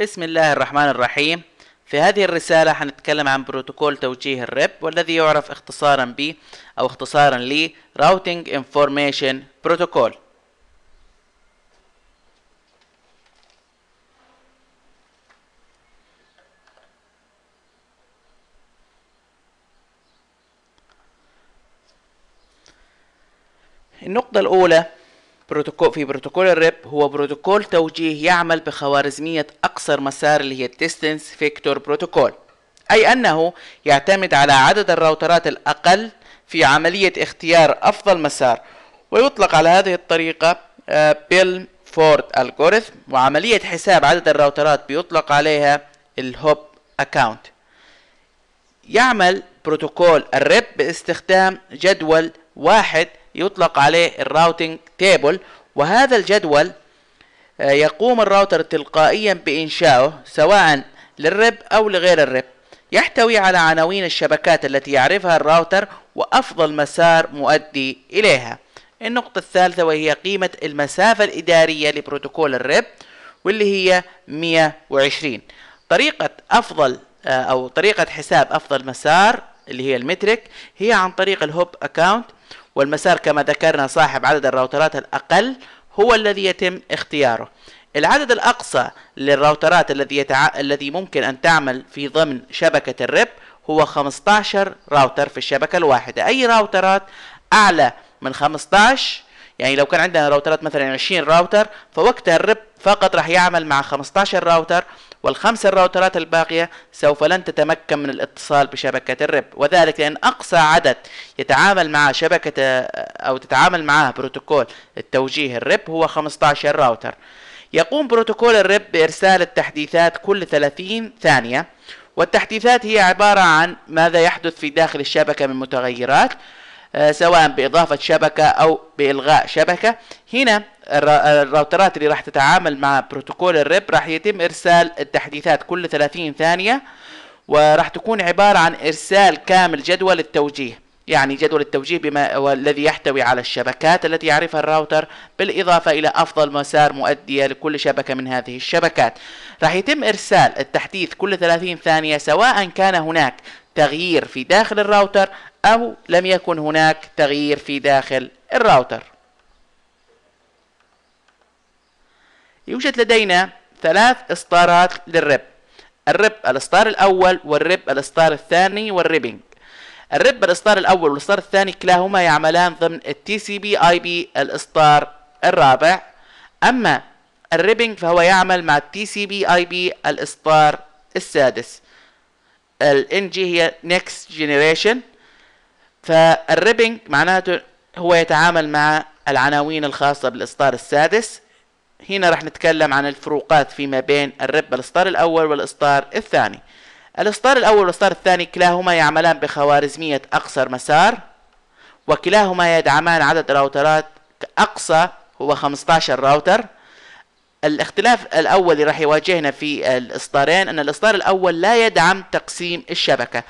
بسم الله الرحمن الرحيم في هذه الرسالة حنتكلم عن بروتوكول توجيه الريب والذي يعرف اختصارا ب أو اختصارا ل Routing Information Protocol النقطة الأولى بروتوكول في بروتوكول الريب هو بروتوكول توجيه يعمل بخوارزمية أقصر مسار اللي هي الديستنس فيكتور بروتوكول أي أنه يعتمد على عدد الراوترات الأقل في عملية اختيار أفضل مسار ويطلق على هذه الطريقة آه، بيل فورد ألغوريثم وعملية حساب عدد الراوترات بيطلق عليها الهوب أكاونت يعمل بروتوكول الريب باستخدام جدول واحد يطلق عليه الراوتينج تيبل وهذا الجدول آه، يقوم الراوتر تلقائيا بإنشاؤه سواء للرب أو لغير الرب يحتوي على عناوين الشبكات التي يعرفها الراوتر وأفضل مسار مؤدي إليها النقطة الثالثة وهي قيمة المسافة الإدارية لبروتوكول الرب واللي هي 120 طريقة أفضل آه، أو طريقة حساب أفضل مسار اللي هي المترك هي عن طريق الهوب أكاونت والمسار كما ذكرنا صاحب عدد الراوترات الأقل هو الذي يتم اختياره العدد الأقصى للراوترات الذي يتع... الذي ممكن أن تعمل في ضمن شبكة الريب هو 15 راوتر في الشبكة الواحدة أي راوترات أعلى من 15 يعني لو كان عندنا راوترات مثلا 20 راوتر فوقتها الرب فقط راح يعمل مع 15 راوتر والخمس الراوترات الباقية سوف لن تتمكن من الاتصال بشبكة الرب وذلك لأن أقصى عدد يتعامل مع شبكة أو تتعامل معه بروتوكول التوجيه الرب هو 15 راوتر يقوم بروتوكول الرب بإرسال التحديثات كل 30 ثانية والتحديثات هي عبارة عن ماذا يحدث في داخل الشبكة من متغيرات آه، سواء باضافه شبكه او بالغاء شبكه هنا الراوترات اللي راح تتعامل مع بروتوكول الريب راح يتم ارسال التحديثات كل 30 ثانيه وراح تكون عباره عن ارسال كامل جدول التوجيه يعني جدول التوجيه بما والذي يحتوي على الشبكات التي يعرفها الراوتر بالإضافة إلى أفضل مسار مؤدية لكل شبكة من هذه الشبكات راح يتم إرسال التحديث كل 30 ثانية سواء كان هناك تغيير في داخل الراوتر أو لم يكن هناك تغيير في داخل الراوتر يوجد لدينا ثلاث إصدارات للرب الرب الإصدار الأول والرب الإصدار الثاني والريبينج الريب الإصدار الأول والإصدار الثاني كلاهما يعملان ضمن التي سي بي آي بي الإصدار الرابع أما الريبنج فهو يعمل مع التي سي بي آي بي الإصدار السادس ال جي هي next generation فالريبنج معناته هو يتعامل مع العناوين الخاصة بالإصدار السادس هنا راح نتكلم عن الفروقات فيما بين الرب الإصدار الأول والإصدار الثاني الإصدار الأول والإصدار الثاني كلاهما يعملان بخوارزمية أقصر مسار وكلاهما يدعمان عدد راوترات أقصى هو 15 راوتر الاختلاف الأول اللي راح يواجهنا في الإصدارين أن الإصدار الأول لا يدعم تقسيم الشبكة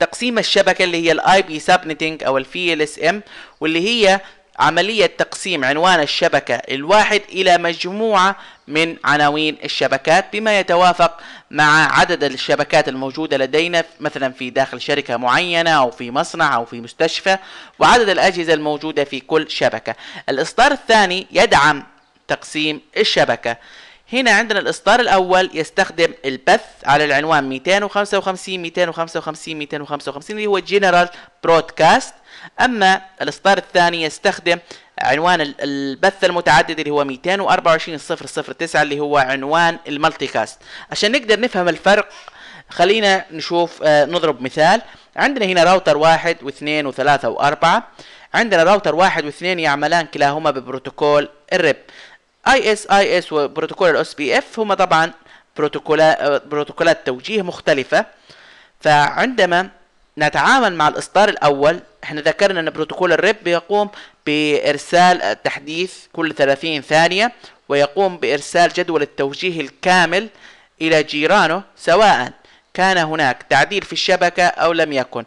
تقسيم الشبكة اللي هي الاي بي سبنتنج او الفي ال اس ام واللي هي عملية تقسيم عنوان الشبكة الواحد إلى مجموعة من عناوين الشبكات بما يتوافق مع عدد الشبكات الموجودة لدينا مثلا في داخل شركة معينة أو في مصنع أو في مستشفى وعدد الأجهزة الموجودة في كل شبكة الإصدار الثاني يدعم تقسيم الشبكة هنا عندنا الإصدار الأول يستخدم البث على العنوان 255 255 255 اللي هو General Broadcast اما الاصدار الثاني يستخدم عنوان البث المتعدد اللي هو 224.009 اللي هو عنوان المالتي كاست عشان نقدر نفهم الفرق خلينا نشوف آه، نضرب مثال عندنا هنا راوتر واحد واثنين وثلاثة وأربعة عندنا راوتر واحد واثنين يعملان كلاهما ببروتوكول الرب اي اس اي اس وبروتوكول الاس بي اف هما طبعا آه، بروتوكولات توجيه مختلفة فعندما نتعامل مع الاصدار الاول احنا ذكرنا ان بروتوكول الريب بيقوم بارسال التحديث كل 30 ثانيه ويقوم بارسال جدول التوجيه الكامل الى جيرانه سواء كان هناك تعديل في الشبكه او لم يكن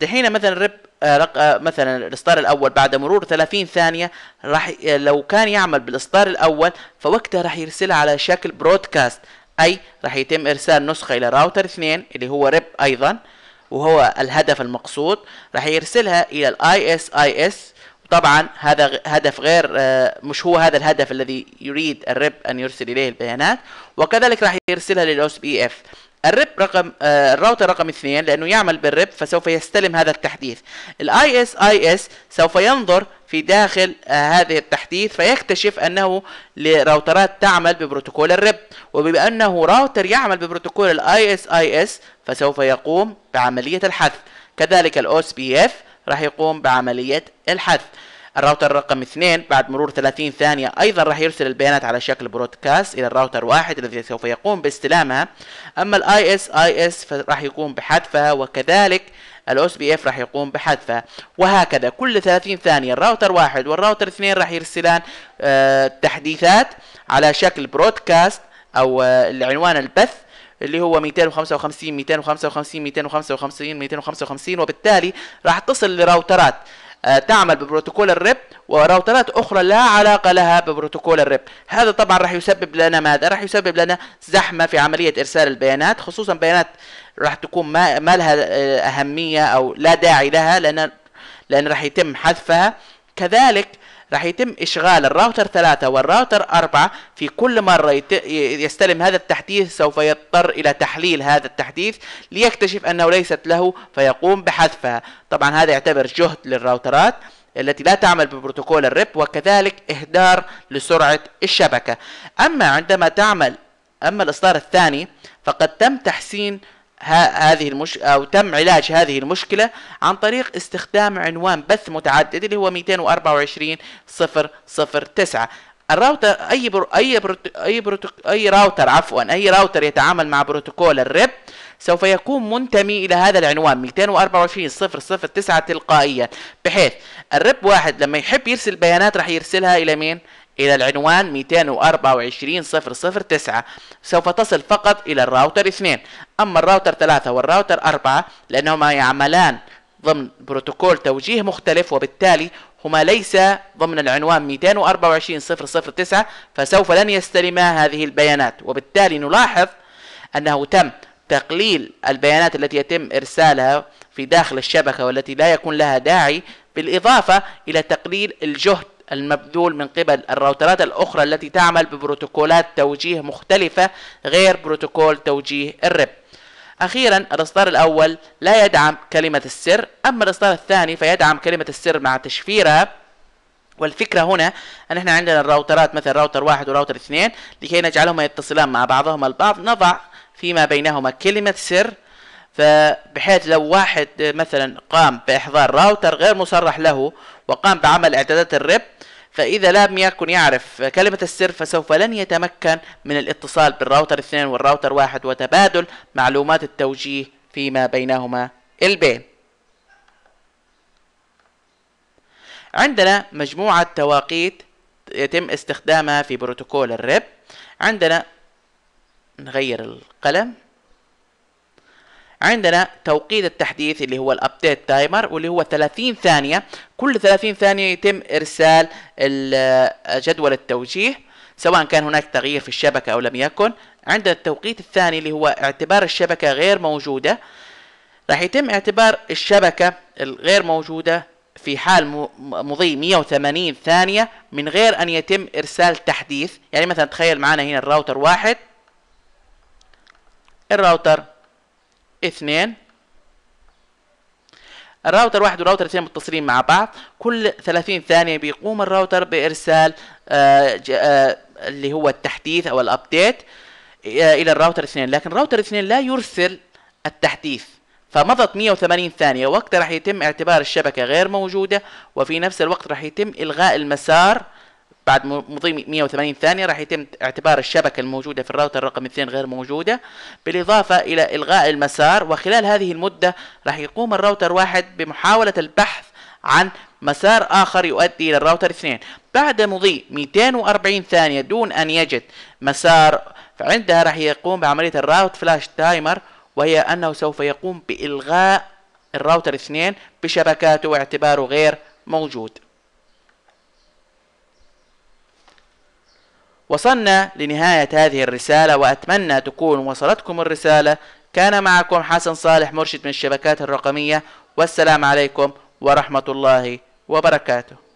دحين مثلا الريب آه، آه، مثلا الاصدار الاول بعد مرور 30 ثانيه راح لو كان يعمل بالاصدار الاول فوقتها راح يرسلها على شكل برودكاست اي راح يتم ارسال نسخه الى راوتر 2 اللي هو ريب ايضا وهو الهدف المقصود راح يرسلها الى الاي اس اي اس طبعا هذا هدف غير آه، مش هو هذا الهدف الذي يريد الرب ان يرسل اليه البيانات وكذلك راح يرسلها للاوس بي اف الرب رقم آه، الراوتر رقم اثنين لانه يعمل بالرب فسوف يستلم هذا التحديث الاي اس اي اس سوف ينظر في داخل آه، هذه التحديث فيكتشف انه لراوترات تعمل ببروتوكول الريب وبما انه راوتر يعمل ببروتوكول الاي اس اي اس فسوف يقوم بعملية الحذف كذلك الاوس بي اف راح يقوم بعملية الحذف الراوتر رقم 2 بعد مرور 30 ثانية أيضا راح يرسل البيانات على شكل برودكاست إلى الراوتر واحد الذي سوف يقوم باستلامها أما الاي اس اس فراح يقوم بحذفها وكذلك الاس بي اف راح يقوم بحذفها وهكذا كل 30 ثانيه الراوتر واحد والراوتر اثنين راح يرسلان آه، تحديثات على شكل برودكاست او العنوان آه، البث اللي هو 255 255 255 255 وبالتالي راح تصل لراوترات آه، تعمل ببروتوكول الريب وراوترات اخرى لا علاقه لها ببروتوكول الريب هذا طبعا راح يسبب لنا ماذا راح يسبب لنا زحمه في عمليه ارسال البيانات خصوصا بيانات راح تكون ما, ما لها آه، اهميه او لا داعي لها لان لان راح يتم حذفها كذلك راح يتم اشغال الراوتر 3 والراوتر 4 في كل مرة يستلم هذا التحديث سوف يضطر الى تحليل هذا التحديث ليكتشف انه ليست له فيقوم بحذفها طبعا هذا يعتبر جهد للراوترات التي لا تعمل ببروتوكول الريب وكذلك اهدار لسرعة الشبكة اما عندما تعمل اما الاصدار الثاني فقد تم تحسين هذه المش او تم علاج هذه المشكله عن طريق استخدام عنوان بث متعدد اللي هو 224.0.0.9 الراوتر اي برو... اي برو... اي برو... اي راوتر عفوا اي راوتر يتعامل مع بروتوكول الريب سوف يكون منتمي الى هذا العنوان 224.0.0.9 تلقائيا بحيث الريب واحد لما يحب يرسل بيانات راح يرسلها الى مين؟ إلى العنوان 224009 سوف تصل فقط إلى الراوتر 2 أما الراوتر 3 والراوتر 4 لأنهما يعملان ضمن بروتوكول توجيه مختلف وبالتالي هما ليس ضمن العنوان 224.0.0.9 فسوف لن يستلما هذه البيانات وبالتالي نلاحظ أنه تم تقليل البيانات التي يتم إرسالها في داخل الشبكة والتي لا يكون لها داعي بالإضافة إلى تقليل الجهد المبذول من قبل الراوترات الأخرى التي تعمل ببروتوكولات توجيه مختلفة غير بروتوكول توجيه الرب أخيرا الإصدار الأول لا يدعم كلمة السر أما الإصدار الثاني فيدعم كلمة السر مع تشفيرها والفكرة هنا أن احنا عندنا الراوترات مثل راوتر واحد وراوتر اثنين لكي نجعلهما يتصلان مع بعضهما البعض نضع فيما بينهما كلمة سر فبحيث لو واحد مثلا قام بإحضار راوتر غير مصرح له وقام بعمل اعدادات الرب فإذا لم يكن يعرف كلمة السر فسوف لن يتمكن من الاتصال بالراوتر 2 والراوتر 1 وتبادل معلومات التوجيه فيما بينهما البين عندنا مجموعة تواقيت يتم استخدامها في بروتوكول الرب عندنا نغير القلم عندنا توقيت التحديث اللي هو الابديت تايمر واللي هو 30 ثانيه كل 30 ثانيه يتم ارسال جدول التوجيه سواء كان هناك تغيير في الشبكه او لم يكن عندنا التوقيت الثاني اللي هو اعتبار الشبكه غير موجوده راح يتم اعتبار الشبكه الغير موجوده في حال مضي 180 ثانية من غير أن يتم إرسال تحديث يعني مثلا تخيل معنا هنا الراوتر واحد الراوتر اثنين الراوتر واحد والراوتر اثنين متصلين مع بعض كل 30 ثانية بيقوم الراوتر بإرسال آآ آه، آآ آه، اللي هو التحديث أو الأبديت آه، إلى الراوتر اثنين لكن الراوتر اثنين لا يرسل التحديث فمضت 180 ثانية وقتها راح يتم اعتبار الشبكة غير موجودة وفي نفس الوقت راح يتم إلغاء المسار بعد مضي 180 ثانية راح يتم اعتبار الشبكة الموجودة في الراوتر رقم 2 غير موجودة بالإضافة إلى إلغاء المسار وخلال هذه المدة راح يقوم الراوتر واحد بمحاولة البحث عن مسار آخر يؤدي إلى الراوتر اثنين بعد مضي 240 ثانية دون أن يجد مسار فعندها راح يقوم بعملية الراوت فلاش تايمر وهي أنه سوف يقوم بإلغاء الراوتر اثنين بشبكاته واعتباره غير موجود وصلنا لنهاية هذه الرسالة وأتمنى تكون وصلتكم الرسالة كان معكم حسن صالح مرشد من الشبكات الرقمية والسلام عليكم ورحمة الله وبركاته